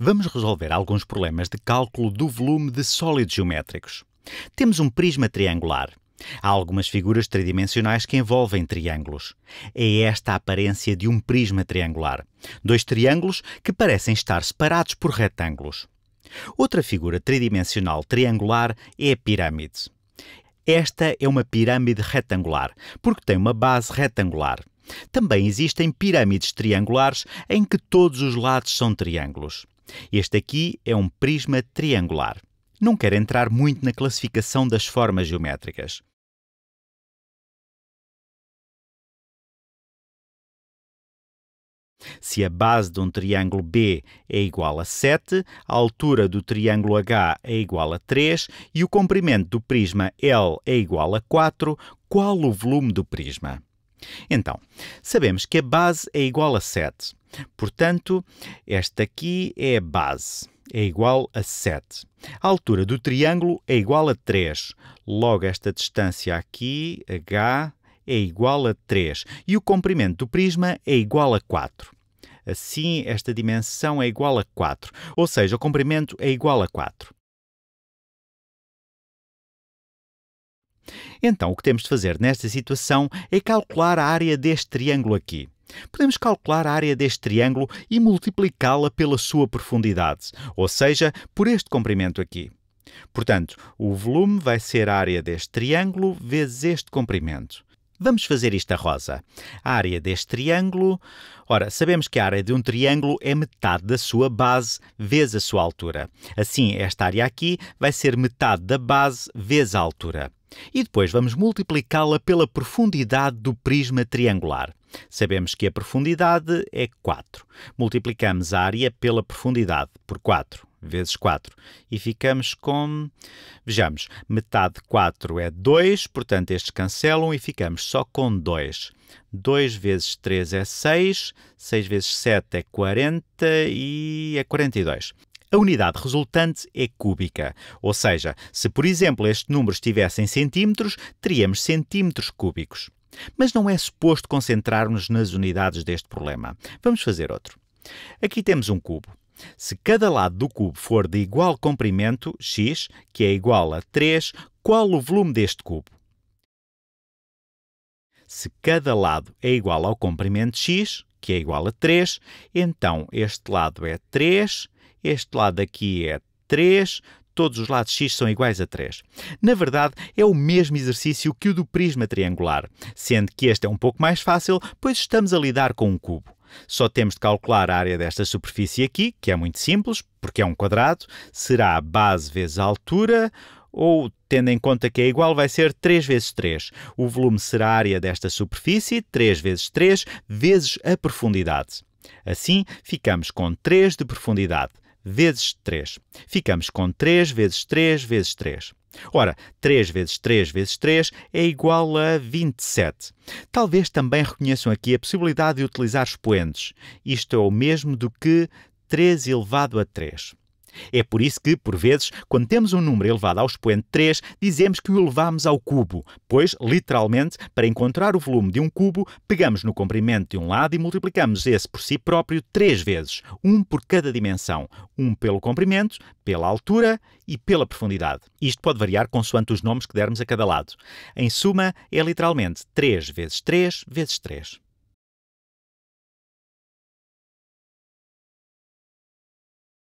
vamos resolver alguns problemas de cálculo do volume de sólidos geométricos. Temos um prisma triangular. Há algumas figuras tridimensionais que envolvem triângulos. É esta a aparência de um prisma triangular. Dois triângulos que parecem estar separados por retângulos. Outra figura tridimensional triangular é a pirâmide. Esta é uma pirâmide retangular, porque tem uma base retangular. Também existem pirâmides triangulares em que todos os lados são triângulos. Este aqui é um prisma triangular. Não quero entrar muito na classificação das formas geométricas. Se a base de um triângulo B é igual a 7, a altura do triângulo H é igual a 3 e o comprimento do prisma L é igual a 4, qual o volume do prisma? Então, sabemos que a base é igual a 7. Portanto, esta aqui é a base, é igual a 7. A altura do triângulo é igual a 3. Logo, esta distância aqui, h, é igual a 3. E o comprimento do prisma é igual a 4. Assim, esta dimensão é igual a 4, ou seja, o comprimento é igual a 4. Então, o que temos de fazer nesta situação é calcular a área deste triângulo aqui. Podemos calcular a área deste triângulo e multiplicá-la pela sua profundidade, ou seja, por este comprimento aqui. Portanto, o volume vai ser a área deste triângulo vezes este comprimento. Vamos fazer isto a rosa. A área deste triângulo. Ora, sabemos que a área de um triângulo é metade da sua base vezes a sua altura. Assim, esta área aqui vai ser metade da base vezes a altura. E depois vamos multiplicá-la pela profundidade do prisma triangular. Sabemos que a profundidade é 4. Multiplicamos a área pela profundidade, por 4, vezes 4. E ficamos com. Vejamos, metade de 4 é 2, portanto estes cancelam e ficamos só com 2. 2 vezes 3 é 6, 6 vezes 7 é 40 e é 42. A unidade resultante é cúbica, ou seja, se por exemplo este número estivesse em centímetros, teríamos centímetros cúbicos. Mas não é suposto concentrar-nos nas unidades deste problema. Vamos fazer outro. Aqui temos um cubo. Se cada lado do cubo for de igual comprimento, x, que é igual a 3, qual o volume deste cubo? Se cada lado é igual ao comprimento x, que é igual a 3, então este lado é 3, este lado aqui é 3, todos os lados x são iguais a 3. Na verdade, é o mesmo exercício que o do prisma triangular, sendo que este é um pouco mais fácil, pois estamos a lidar com um cubo. Só temos de calcular a área desta superfície aqui, que é muito simples, porque é um quadrado, será a base vezes a altura, ou, tendo em conta que é igual, vai ser 3 vezes 3. O volume será a área desta superfície, 3 vezes 3, vezes a profundidade. Assim, ficamos com 3 de profundidade vezes 3. Ficamos com 3 vezes 3 vezes 3. Ora, 3 vezes 3 vezes 3 é igual a 27. Talvez também reconheçam aqui a possibilidade de utilizar expoentes. Isto é o mesmo do que 3 elevado a 3. É por isso que, por vezes, quando temos um número elevado ao expoente 3, dizemos que o elevamos ao cubo, pois, literalmente, para encontrar o volume de um cubo, pegamos no comprimento de um lado e multiplicamos esse por si próprio três vezes, um por cada dimensão, um pelo comprimento, pela altura e pela profundidade. Isto pode variar consoante os nomes que dermos a cada lado. Em suma, é literalmente 3 vezes 3 vezes 3.